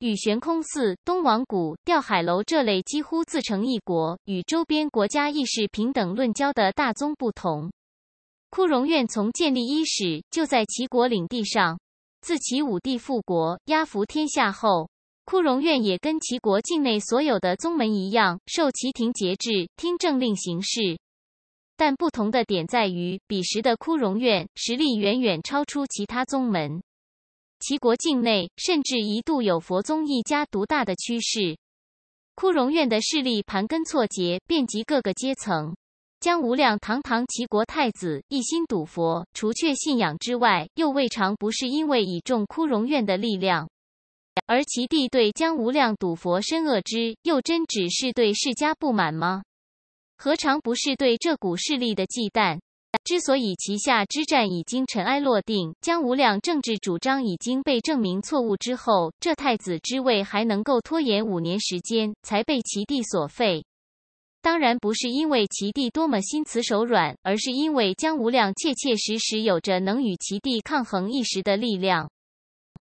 与悬空寺、东王谷、钓海楼这类几乎自成一国，与周边国家亦是平等论交的大宗不同，枯荣院从建立伊始就在齐国领地上。自齐武帝复国、压服天下后，枯荣院也跟齐国境内所有的宗门一样，受齐廷节制，听政令行事。但不同的点在于，彼时的枯荣院实力远远超出其他宗门。齐国境内甚至一度有佛宗一家独大的趋势，枯荣院的势力盘根错节，遍及各个阶层。江无量堂堂齐国太子，一心赌佛，除却信仰之外，又未尝不是因为倚重枯荣院的力量。而齐帝对江无量赌佛深恶之，又真只是对世家不满吗？何尝不是对这股势力的忌惮？之所以旗下之战已经尘埃落定，江无量政治主张已经被证明错误之后，这太子之位还能够拖延五年时间才被齐帝所废，当然不是因为齐帝多么心慈手软，而是因为江无量切切实实有着能与其帝抗衡一时的力量。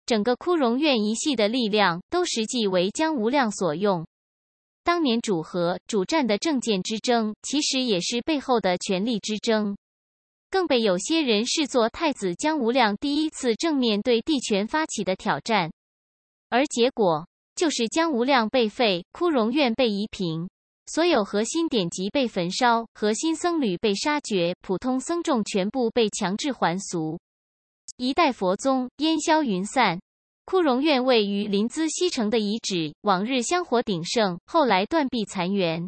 整个枯荣院一系的力量都实际为江无量所用。当年主和主战的政见之争，其实也是背后的权力之争。更被有些人视作太子江无量第一次正面对帝权发起的挑战，而结果就是江无量被废，枯荣院被夷平，所有核心典籍被焚烧，核心僧侣被杀绝，普通僧众全部被强制还俗，一代佛宗烟消云散。枯荣院位于临淄西城的遗址，往日香火鼎盛，后来断壁残垣，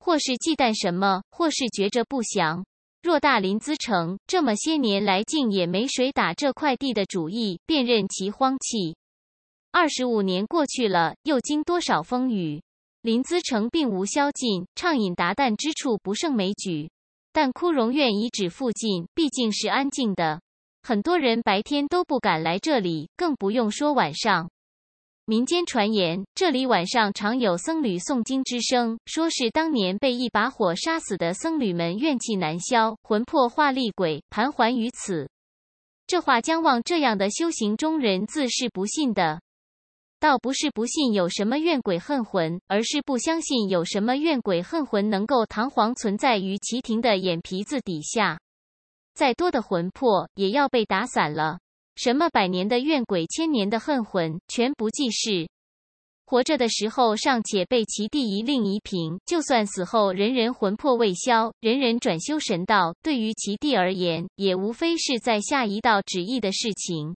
或是忌惮什么，或是觉着不祥。偌大临淄城，这么些年来，竟也没谁打这块地的主意，辨认其荒弃。二十五年过去了，又经多少风雨？临淄城并无宵禁，畅饮达旦之处不胜枚举。但枯荣院遗址附近毕竟是安静的，很多人白天都不敢来这里，更不用说晚上。民间传言，这里晚上常有僧侣诵经之声，说是当年被一把火杀死的僧侣们怨气难消，魂魄化厉鬼盘桓于此。这话将望这样的修行中人自是不信的，倒不是不信有什么怨鬼恨魂，而是不相信有什么怨鬼恨魂能够堂皇存在于齐庭的眼皮子底下，再多的魂魄也要被打散了。什么百年的怨鬼，千年的恨魂，全不济事。活着的时候尚且被其弟一令一平，就算死后人人魂魄未消，人人转修神道，对于其弟而言，也无非是在下一道旨意的事情。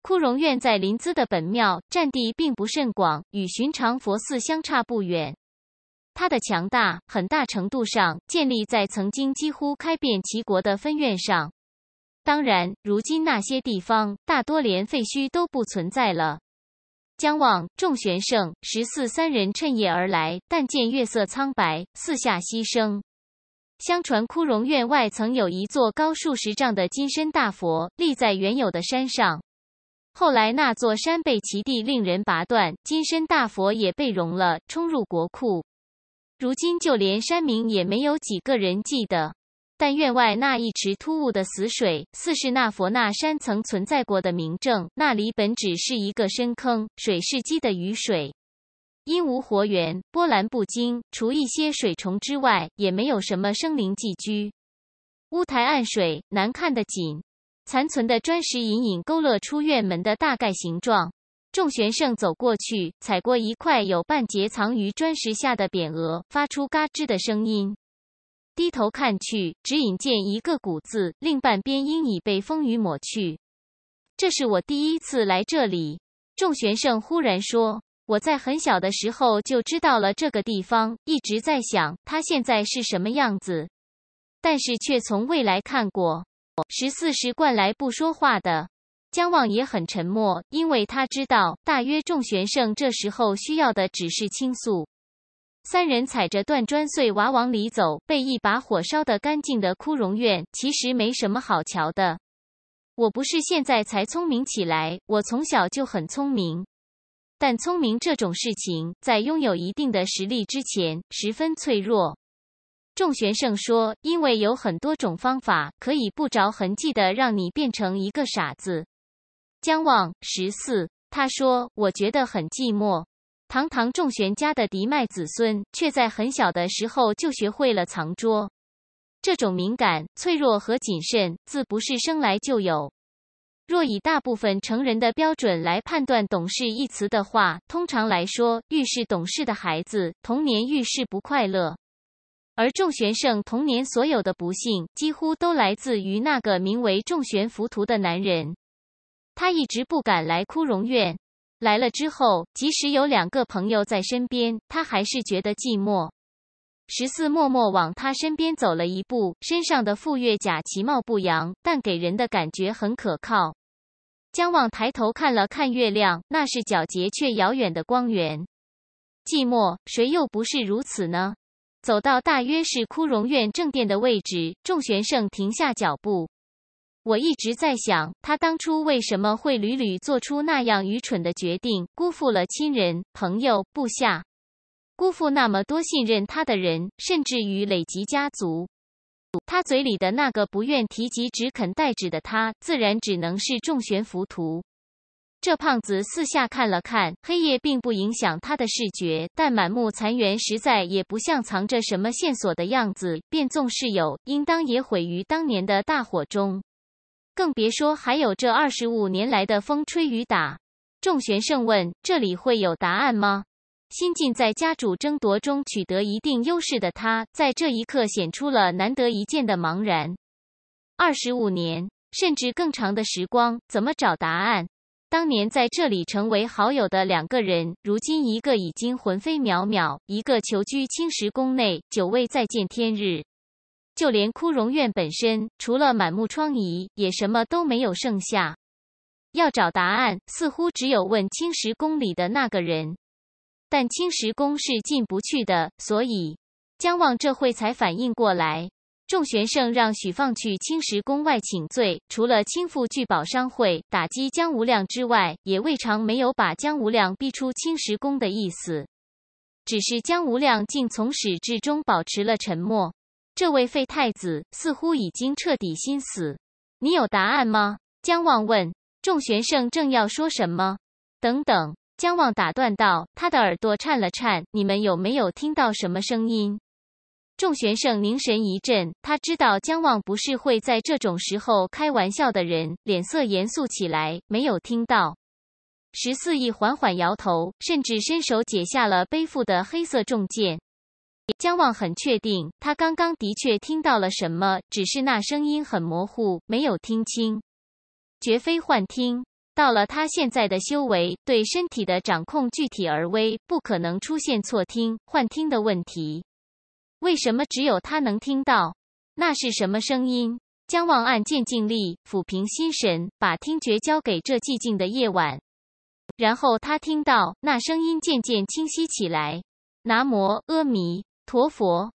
枯荣院在临淄的本庙占地并不甚广，与寻常佛寺相差不远。它的强大，很大程度上建立在曾经几乎开遍齐国的分院上。当然，如今那些地方大多连废墟都不存在了。江望、众玄圣、十四三人趁夜而来，但见月色苍白，四下牺牲。相传枯荣院外曾有一座高数十丈的金身大佛，立在原有的山上。后来那座山被其弟令人拔断，金身大佛也被融了，冲入国库。如今就连山名也没有几个人记得。但院外那一池突兀的死水，似是那佛那山曾存在过的明证。那里本只是一个深坑，水是积的雨水，因无活源，波澜不惊。除一些水虫之外，也没有什么生灵寄居。乌台暗水难看得紧，残存的砖石隐隐勾勒出院门的大概形状。众玄圣走过去，踩过一块有半截藏于砖石下的匾额，发出嘎吱的声音。低头看去，只引见一个古字，另半边因已被风雨抹去。这是我第一次来这里。众玄圣忽然说：“我在很小的时候就知道了这个地方，一直在想它现在是什么样子，但是却从未来看过。”十四是惯来不说话的，江望也很沉默，因为他知道，大约众玄圣这时候需要的只是倾诉。三人踩着断砖碎瓦往里走，被一把火烧得干净的枯荣院其实没什么好瞧的。我不是现在才聪明起来，我从小就很聪明。但聪明这种事情，在拥有一定的实力之前，十分脆弱。仲玄圣说：“因为有很多种方法可以不着痕迹的让你变成一个傻子。”姜望十四，他说：“我觉得很寂寞。”堂堂众玄家的嫡脉子孙，却在很小的时候就学会了藏拙。这种敏感、脆弱和谨慎，自不是生来就有。若以大部分成人的标准来判断“懂事”一词的话，通常来说，遇事懂事的孩子，童年遇事不快乐。而众玄圣童年所有的不幸，几乎都来自于那个名为众玄浮屠的男人。他一直不敢来枯荣院。来了之后，即使有两个朋友在身边，他还是觉得寂寞。十四默默往他身边走了一步，身上的复月甲其貌不扬，但给人的感觉很可靠。江望抬头看了看月亮，那是皎洁却遥远的光源。寂寞，谁又不是如此呢？走到大约是枯荣院正殿的位置，众玄圣停下脚步。我一直在想，他当初为什么会屡屡做出那样愚蠢的决定，辜负了亲人、朋友、部下，辜负那么多信任他的人，甚至于累积家族。他嘴里的那个不愿提及、只肯代指的他，自然只能是重悬浮屠。这胖子四下看了看，黑夜并不影响他的视觉，但满目残垣实在也不像藏着什么线索的样子，便纵是有，应当也毁于当年的大火中。更别说还有这二十五年来的风吹雨打。众玄圣问：“这里会有答案吗？”新晋在家主争夺中取得一定优势的他，在这一刻显出了难得一见的茫然。二十五年，甚至更长的时光，怎么找答案？当年在这里成为好友的两个人，如今一个已经魂飞渺渺，一个囚居青石宫内，久未再见天日。就连枯荣院本身，除了满目疮痍，也什么都没有剩下。要找答案，似乎只有问青石宫里的那个人。但青石宫是进不去的，所以江望这会才反应过来。众玄圣让许放去青石宫外请罪，除了倾覆聚宝商会、打击江无量之外，也未尝没有把江无量逼出青石宫的意思。只是江无量竟从始至终保持了沉默。这位废太子似乎已经彻底心死，你有答案吗？江望问。众玄圣正要说什么，等等，江望打断道，他的耳朵颤了颤，你们有没有听到什么声音？众玄圣凝神一阵，他知道江望不是会在这种时候开玩笑的人，脸色严肃起来，没有听到。十四亿缓缓摇头，甚至伸手解下了背负的黑色重剑。江望很确定，他刚刚的确听到了什么，只是那声音很模糊，没有听清，绝非幻听。到了他现在的修为，对身体的掌控具体而微，不可能出现错听、幻听的问题。为什么只有他能听到？那是什么声音？江望按渐静力，抚平心神，把听觉交给这寂静的夜晚。然后他听到那声音渐渐清晰起来：“南无阿弥。”陀佛。